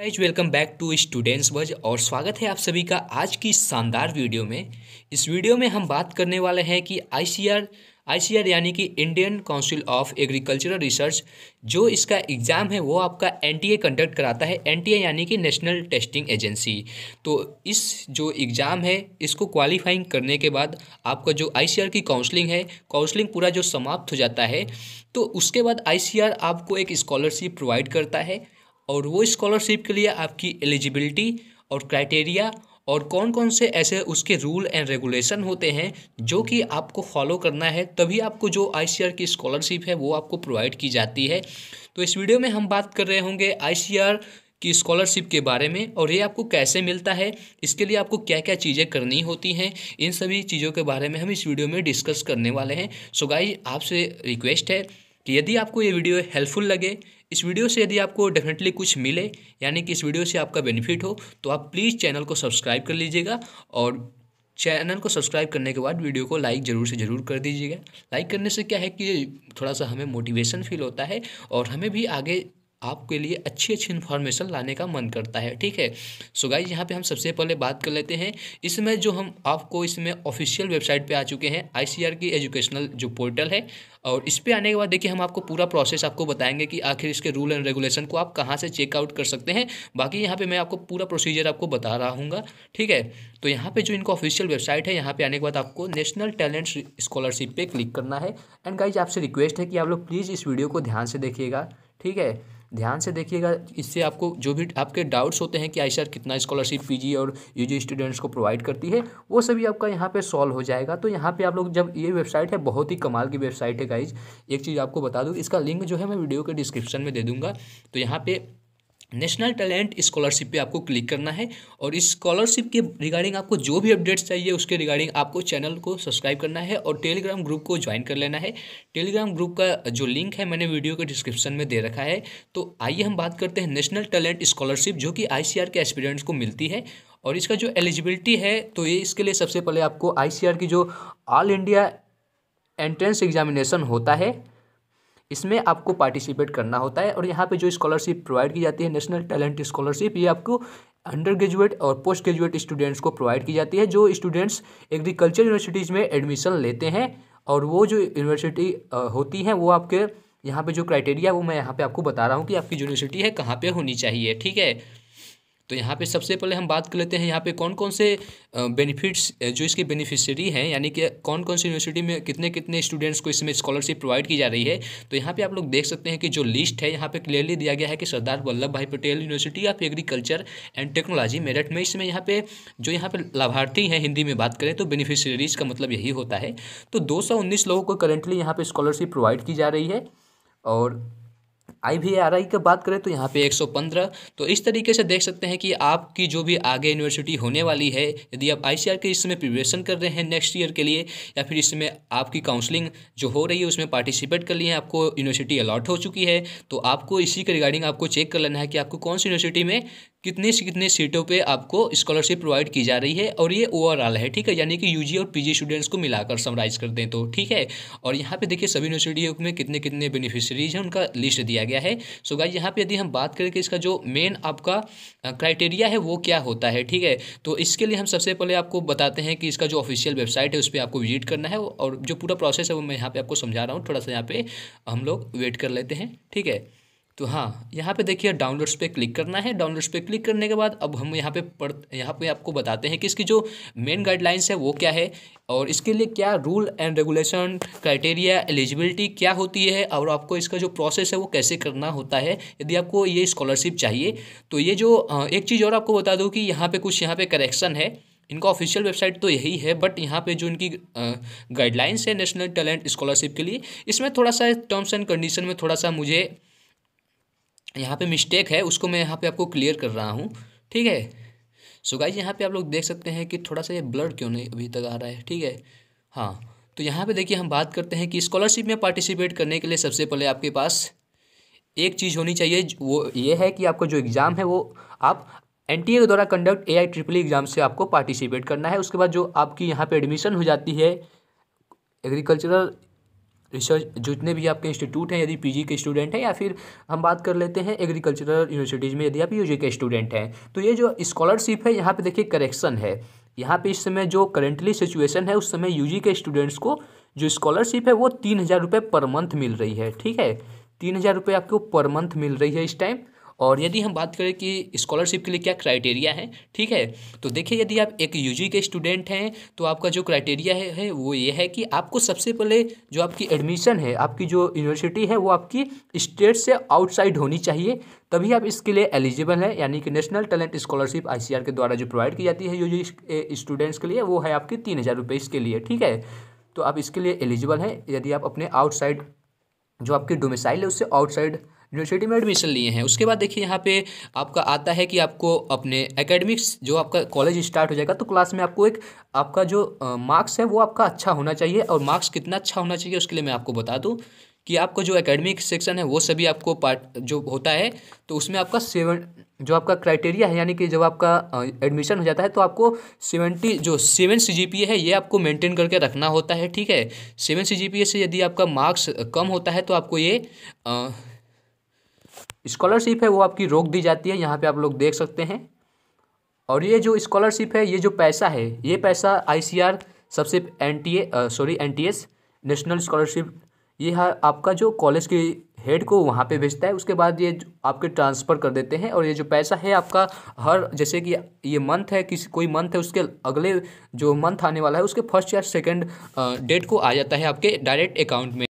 guys welcome back to students Buzz और स्वागत है आप सभी का आज की शानदार वीडियो में इस वीडियो में हम बात करने वाले हैं कि आईसीआर आईसीआर यानी कि Indian council of agricultural research जो इसका एग्ज़ाम है वो आपका एनटीए कंडक्ट कराता है एनटीए यानी कि नेशनल टेस्टिंग एजेंसी तो इस जो एग्ज़ाम है इसको क्वालिफाइंग करने के बाद आपका जो आईसीआर की काउंसलिंग है काउंसलिंग पूरा जो समाप्त हो जाता है तो उसके बाद आई आपको एक स्कॉलरशिप प्रोवाइड करता है और वो स्कॉलरशिप के लिए आपकी एलिजिबिलिटी और क्राइटेरिया और कौन कौन से ऐसे उसके रूल एंड रेगुलेशन होते हैं जो कि आपको फॉलो करना है तभी आपको जो आई की स्कॉलरशिप है वो आपको प्रोवाइड की जाती है तो इस वीडियो में हम बात कर रहे होंगे आई की स्कॉलरशिप के बारे में और ये आपको कैसे मिलता है इसके लिए आपको क्या क्या चीज़ें करनी होती हैं इन सभी चीज़ों के बारे में हम इस वीडियो में डिस्कस करने वाले हैं सो गाई आपसे रिक्वेस्ट है तो यदि आपको ये वीडियो हेल्पफुल लगे इस वीडियो से यदि आपको डेफिनेटली कुछ मिले यानी कि इस वीडियो से आपका बेनिफिट हो तो आप प्लीज़ चैनल को सब्सक्राइब कर लीजिएगा और चैनल को सब्सक्राइब करने के बाद वीडियो को लाइक ज़रूर से ज़रूर कर दीजिएगा लाइक करने से क्या है कि थोड़ा सा हमें मोटिवेशन फील होता है और हमें भी आगे आपके लिए अच्छी अच्छी इन्फॉर्मेशन लाने का मन करता है ठीक है सो गाइज यहाँ पे हम सबसे पहले बात कर लेते हैं इसमें जो हम आपको इसमें ऑफिशियल वेबसाइट पे आ चुके हैं आईसीआर की एजुकेशनल जो पोर्टल है और इस पर आने के बाद देखिए हम आपको पूरा प्रोसेस आपको बताएंगे कि आखिर इसके रूल एंड रेगुलेशन को आप कहाँ से चेकआउट कर सकते हैं बाकी यहाँ पर मैं आपको पूरा प्रोसीजर आपको बता रहा हूँ ठीक है तो यहाँ पर जो इनका ऑफिशियल वेबसाइट है यहाँ पर आने के बाद आपको नेशनल टैलेंट स्कॉलरशिप पर क्लिक करना है एंड गाइज आपसे रिक्वेस्ट है कि आप लोग प्लीज़ इस वीडियो को ध्यान से देखिएगा ठीक है ध्यान से देखिएगा इससे आपको जो भी आपके डाउट्स होते हैं कि आई कितना स्कॉलरशिप पीजी और यूजी स्टूडेंट्स को प्रोवाइड करती है वो सभी आपका यहाँ पे सॉल्व हो जाएगा तो यहाँ पे आप लोग जब ये वेबसाइट है बहुत ही कमाल की वेबसाइट है गाइज एक चीज़ आपको बता दूँ इसका लिंक जो है मैं वीडियो के डिस्क्रिप्शन में दे दूँगा तो यहाँ पर नेशनल टैलेंट स्कॉलरशिप पे आपको क्लिक करना है और इस स्कॉलरशिप के रिगार्डिंग आपको जो भी अपडेट्स चाहिए उसके रिगार्डिंग आपको चैनल को सब्सक्राइब करना है और टेलीग्राम ग्रुप को ज्वाइन कर लेना है टेलीग्राम ग्रुप का जो लिंक है मैंने वीडियो के डिस्क्रिप्शन में दे रखा है तो आइए हम बात करते हैं नेशनल टैलेंट स्कॉलरशिप जो कि आई के एस्पिडेंट्स को मिलती है और इसका जो एलिजिबिलिटी है तो ये इसके लिए सबसे पहले आपको आई की जो ऑल इंडिया एंट्रेंस एग्जामिनेशन होता है इसमें आपको पार्टिसिपेट करना होता है और यहाँ पे जो स्कॉलरशिप प्रोवाइड की जाती है नेशनल टैलेंट स्कॉलरशिप ये आपको अंडर ग्रेजुएट और पोस्ट ग्रेजुएट स्टूडेंट्स को प्रोवाइड की जाती है जो स्टूडेंट्स एग्रीकल्चर यूनिवर्सिटीज़ में एडमिशन लेते हैं और वो जो यूनिवर्सिटी होती हैं वो आपके यहाँ पे जो क्राइटेरिया वो मैं यहाँ पे आपको बता रहा हूँ कि आपकी यूनिवर्सिटी है कहाँ पे होनी चाहिए ठीक है तो यहाँ पे सबसे पहले हम बात कर लेते हैं यहाँ पे कौन कौन से बेनिफिट्स जो इसके बेनिफिशियरी हैं यानी कि कौन कौन सी यूनिवर्सिटी में कितने कितने स्टूडेंट्स को इसमें स्कॉलरशिप प्रोवाइड की जा रही है तो यहाँ पे आप लोग देख सकते हैं कि जो लिस्ट है यहाँ पे क्लियरली दिया गया है कि Sardar Vallabh Bhai Patel university of agriculture and technology Meerut में इसमें यहाँ पे जो यहाँ पे लाभार्थी हैं हिंदी में बात करें तो बेनिफिशियरीज का मतलब यही होता है तो दो लोगों को करेंटली यहाँ पर स्कॉलरशिप प्रोवाइड की जा रही है और आई वी आर आई की बात करें तो यहाँ पे 115 तो इस तरीके से देख सकते हैं कि आपकी जो भी आगे यूनिवर्सिटी होने वाली है यदि आप आई सी आर के इसमें प्रिपरेशन कर रहे हैं नेक्स्ट ईयर के लिए या फिर इसमें आपकी काउंसलिंग जो हो रही है उसमें पार्टिसिपेट कर लिए आपको यूनिवर्सिटी अलॉट हो चुकी है तो आपको इसी के रिगार्डिंग आपको चेक कर लेना है कि आपको कौन सी यूनिवर्सिटी में कितने से कितने सीटों पे आपको स्कॉलरशिप प्रोवाइड की जा रही है और ये ओवरऑल है ठीक है यानी कि यूजी और पीजी स्टूडेंट्स को मिलाकर समराइज कर दें तो ठीक है और यहाँ पे देखिए सभी यूनिवर्सिटियों में कितने कितने बेनिफिशरीज हैं उनका लिस्ट दिया गया है सो गाइस यहाँ पे यदि हम बात करें कि इसका जो मेन आपका क्राइटेरिया है वो क्या होता है ठीक है तो इसके लिए हम सबसे पहले आपको बताते हैं कि इसका जो ऑफिशियल वेबसाइट है उस पर आपको विजिट करना है और जो पूरा प्रोसेस है वो मैं यहाँ पर आपको समझा रहा हूँ थोड़ा सा यहाँ पर हम लोग वेट कर लेते हैं ठीक है तो हाँ यहाँ पे देखिए डाउनलोड्स पे क्लिक करना है डाउनलोड्स पे क्लिक करने के बाद अब हम यहाँ पे पढ़ यहाँ पे आपको बताते हैं कि इसकी जो मेन गाइडलाइंस है वो क्या है और इसके लिए क्या rule and regulation criteria eligibility क्या होती है और आपको इसका जो प्रोसेस है वो कैसे करना होता है यदि आपको ये स्कॉलरशिप चाहिए तो ये जो एक चीज़ और आपको बता दूँ कि यहाँ पर कुछ यहाँ पर करेक्शन है इनका ऑफिशियल वेबसाइट तो यही है बट यहाँ पे जो इनकी गाइडलाइंस है नेशनल टैलेंट स्कॉलरशिप के लिए इसमें थोड़ा सा टर्म्स एंड कंडीशन में थोड़ा सा मुझे यहाँ पे मिस्टेक है उसको मैं यहाँ पे आपको क्लियर कर रहा हूँ ठीक है सो गाइज यहाँ पे आप लोग देख सकते हैं कि थोड़ा सा ये ब्लड क्यों नहीं अभी तक आ रहा है ठीक है हाँ तो यहाँ पे देखिए हम बात करते हैं कि स्कॉलरशिप में पार्टिसिपेट करने के लिए सबसे पहले आपके पास एक चीज़ होनी चाहिए वो ये है कि आपका जो एग्ज़ाम है वो आप एन के द्वारा conduct A I triple exam से आपको पार्टिसिपेट करना है उसके बाद जो आपकी यहाँ पर एडमिशन हो जाती है एग्रीकल्चरल रिसर्च जितने भी आपके इंस्टीट्यूट हैं यदि पीजी के स्टूडेंट हैं या फिर हम बात कर लेते हैं एग्रीकल्चरल यूनिवर्सिटीज़ में यदि आप यूजी के स्टूडेंट हैं तो ये जो स्कॉलरशिप है यहाँ पे देखिए करेक्शन है यहाँ पे इस समय जो करेंटली सिचुएशन है उस समय यूजी के स्टूडेंट्स को जो स्कॉलरशिप है वो तीन हज़ार रुपये पर मंथ मिल रही है ठीक है तीन हज़ार रुपये आपको पर मंथ मिल रही है इस टाइम और यदि हम बात करें कि स्कॉलरशिप के लिए क्या क्राइटेरिया है ठीक है तो देखिए यदि आप एक यूजी के स्टूडेंट हैं तो आपका जो क्राइटेरिया है, है वो ये है कि आपको सबसे पहले जो आपकी एडमिशन है आपकी जो यूनिवर्सिटी है वो आपकी स्टेट से आउटसाइड होनी चाहिए तभी आप इसके लिए एलिजिबल हैं यानी कि नेशनल टैलेंट स्कॉलरशिप आई के द्वारा जो प्रोवाइड की जाती है यू स्टूडेंट्स के लिए वो है आपकी तीन हज़ार रुपये इसके लिए ठीक है तो आप इसके लिए एलिजिबल हैं यदि आप अपने आउटसाइड जो आपकी डोमिसाइल है उससे आउटसाइड यूनिवर्सिटी में एडमिशन लिए हैं उसके बाद देखिए यहाँ पे आपका आता है कि आपको अपने एकेडमिक्स जो आपका कॉलेज स्टार्ट हो जाएगा तो क्लास में आपको एक आपका जो मार्क्स है वो आपका अच्छा होना चाहिए और मार्क्स कितना अच्छा होना चाहिए उसके लिए मैं आपको बता दूँ कि आपका जो एकेडमिक सेक्शन है वो सभी आपको पार्ट जो होता है तो उसमें आपका सेवन जो आपका क्राइटेरिया है यानी कि जब आपका एडमिशन हो जाता है तो आपको सेवेंटी जो सेवन सी जी पी है ये आपको मेंटेन करके रखना होता है ठीक है सेवन सी जी पी से यदि आपका मार्क्स कम होता है तो आपको ये आ, स्कॉलरशिप है वो आपकी रोक दी जाती है यहाँ पे आप लोग देख सकते हैं और ये जो स्कॉलरशिप है ये जो पैसा है ये पैसा आईसीआर सबसे N T A sorry N T S national scholarship ये है आपका जो कॉलेज के हेड को वहाँ पे भेजता है उसके बाद ये आपके ट्रांसफ़र कर देते हैं और ये जो पैसा है आपका हर जैसे कि ये मंथ है किसी कोई मंथ है उसके अगले जो मंथ आने वाला है उसके फर्स्ट या सेकंड डेट को आ जाता है आपके डायरेक्ट अकाउंट में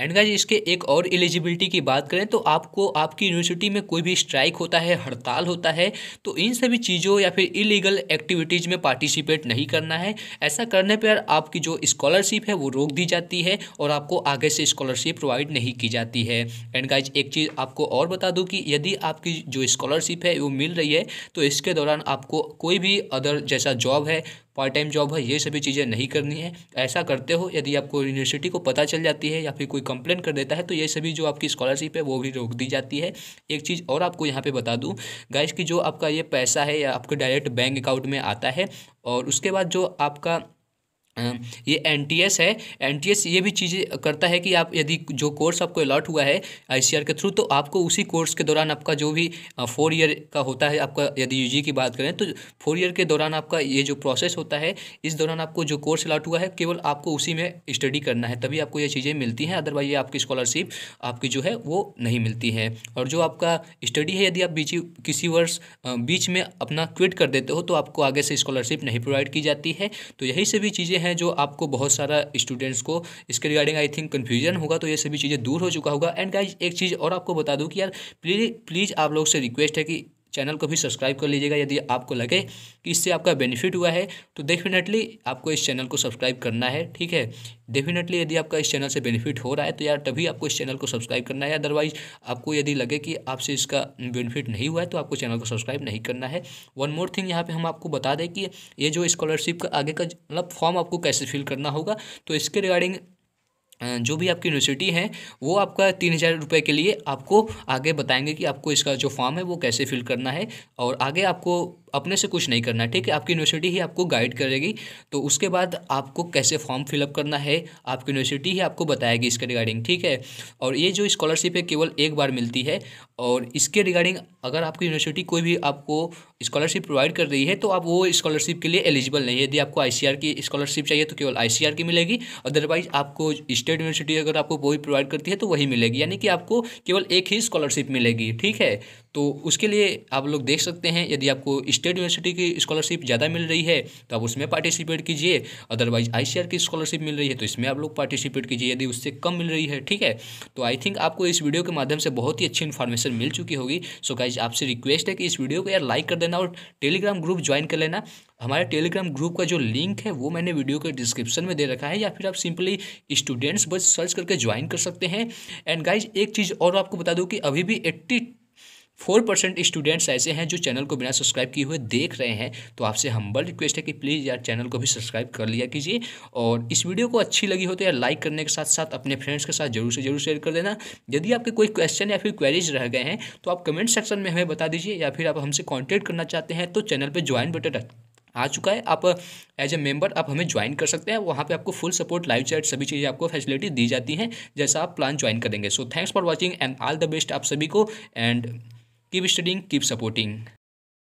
एंड गाइज इसके एक और एलिजिबिलिटी की बात करें तो आपको आपकी यूनिवर्सिटी में कोई भी स्ट्राइक होता है हड़ताल होता है तो इन सभी चीज़ों या फिर इलीगल एक्टिविटीज़ में पार्टिसिपेट नहीं करना है ऐसा करने पर आपकी जो स्कॉलरशिप है वो रोक दी जाती है और आपको आगे से स्कॉलरशिप प्रोवाइड नहीं की जाती है एंड गाइज एक चीज़ आपको और बता दूँ कि यदि आपकी जो स्कॉलरशिप है वो मिल रही है तो इसके दौरान आपको कोई भी अदर जैसा जॉब है पार्ट टाइम जॉब है ये सभी चीज़ें नहीं करनी है ऐसा करते हो यदि आपको यूनिवर्सिटी को पता चल जाती है या फिर कोई कंप्लेन कर देता है तो ये सभी जो आपकी स्कॉलरशिप है वो भी रोक दी जाती है एक चीज़ और आपको यहाँ पे बता दूँ गाइस कि जो आपका ये पैसा है या आपके डायरेक्ट बैंक अकाउंट में आता है और उसके बाद जो आपका ये एन टी एस है एन टी एस ये भी चीज़ें करता है कि आप यदि जो कोर्स आपको अलॉट हुआ है आई सी आर के थ्रू तो आपको उसी कोर्स के दौरान आपका जो भी फोर ईयर का होता है आपका यदि यू जी की बात करें तो फोर ईयर के दौरान आपका ये जो प्रोसेस होता है इस दौरान आपको जो कोर्स अलॉट हुआ है केवल आपको उसी में स्टडी करना है तभी आपको ये चीज़ें मिलती हैं अदरवाइज ये आपकी स्कॉलरशिप आपकी जो है वो नहीं मिलती है और जो आपका स्टडी है यदि आप बीच किसी वर्ष बीच में अपना क्विट कर देते हो तो आपको आगे से स्कॉलरशिप नहीं प्रोवाइड की जाती है तो यही सभी चीज़ें हैं जो आपको बहुत सारा स्टूडेंट्स को इसके रिगार्डिंग आई थिंक कन्फ्यूजन होगा तो ये सभी चीज़ें दूर हो चुका होगा एंड गाइज एक चीज़ और आपको बता दूँ कि यार प्लीज़ प्लीज़ आप लोग से रिक्वेस्ट है कि चैनल को भी सब्सक्राइब कर लीजिएगा यदि आपको लगे कि इससे आपका बेनिफिट हुआ है तो डेफिनेटली आपको इस चैनल को सब्सक्राइब करना है ठीक है डेफिनेटली यदि आपका इस चैनल से बेनिफिट हो रहा है तो यार तभी आपको इस चैनल को सब्सक्राइब करना है अदरवाइज आपको यदि लगे कि आपसे इसका बेनिफिट नहीं हुआ है तो आपको चैनल को सब्सक्राइब नहीं करना है वन मोर थिंग यहाँ पर हम आपको बता दें कि ये जो स्कॉलरशिप का आगे का मतलब फॉर्म आपको कैसे फिल करना होगा तो इसके रिगार्डिंग जो भी आपकी यूनिवर्सिटी है वो आपका तीन हज़ार रुपये के लिए आपको आगे बताएंगे कि आपको इसका जो फॉर्म है वो कैसे फिल करना है और आगे आपको अपने से कुछ नहीं करना ठीक है आपकी यूनिवर्सिटी ही आपको गाइड करेगी तो उसके बाद आपको कैसे फॉर्म फिलअप करना है आपकी यूनिवर्सिटी ही आपको बताएगी इसके रिगार्डिंग ठीक है और ये जो स्कॉलरशिप है केवल एक बार मिलती है और इसके रिगार्डिंग अगर आपकी यूनिवर्सिटी कोई भी आपको स्कॉलरशिप प्रोवाइड कर रही है तो आप वो स्कॉलरशिप के लिए एलिजिबल नहीं है यदि आपको आई की स्कॉलरशिप चाहिए तो केवल आई की मिलेगी अदरवाइज आपको स्टेट स्टेट यूनिवर्सिटी अगर आपको वही प्रोवाइड करती है तो वही मिलेगी यानी कि आपको केवल एक ही स्कॉलरशिप मिलेगी ठीक है तो उसके लिए आप लोग देख सकते हैं यदि आपको स्टेट यूनिवर्सिटी की स्कॉलरशिप ज़्यादा मिल रही है तो आप उसमें पार्टिसिपेट कीजिए अदरवाइज आई की स्कॉलरशिप मिल रही है तो इसमें आप लोग पार्टिसिपेट कीजिए यदि उससे कम मिल रही है ठीक है तो आई थिंक आपको इस वीडियो के माध्यम से बहुत ही अच्छी इन्फॉर्मेशन मिल चुकी होगी सो गाइज आपसे रिक्वेस्ट है कि इस वीडियो को यार लाइक कर देना और टेलीग्राम ग्रुप ज्वाइन कर लेना हमारे टेलीग्राम ग्रुप का जो लिंक है वो मैंने वीडियो के डिस्क्रिप्शन में दे रखा है या फिर आप सिंपली स्टूडेंट्स बस सर्च करके ज्वाइन कर सकते हैं एंड गाइज एक चीज़ और आपको बता दूँ कि अभी भी एट्टी फोर परसेंट स्टूडेंट्स ऐसे हैं जो चैनल को बिना सब्सक्राइब किए हुए देख रहे हैं तो आपसे हम्बल रिक्वेस्ट है कि प्लीज़ यार चैनल को भी सब्सक्राइब कर लिया कीजिए और इस वीडियो को अच्छी लगी हो तो यार लाइक करने के साथ साथ अपने फ्रेंड्स के साथ जरूर से जरूर शेयर कर देना यदि आपके कोई क्वेश्चन या फिर क्वेरीज रह गए हैं तो आप कमेंट सेक्शन में हमें बता दीजिए या फिर आप हमसे कॉन्टैक्ट करना चाहते हैं तो चैनल पर ज्वाइन बटन आ चुका है आप एज ए मेंबर आप हमें ज्वाइन कर सकते हैं वहाँ पे आपको फुल सपोर्ट लाइव चैट सभी चीज़ें आपको फैसिलिटी दी जाती हैं जैसा आप प्लान ज्वाइन करेंगे so thanks for watching and all the best आप सभी को and keep studying keep supporting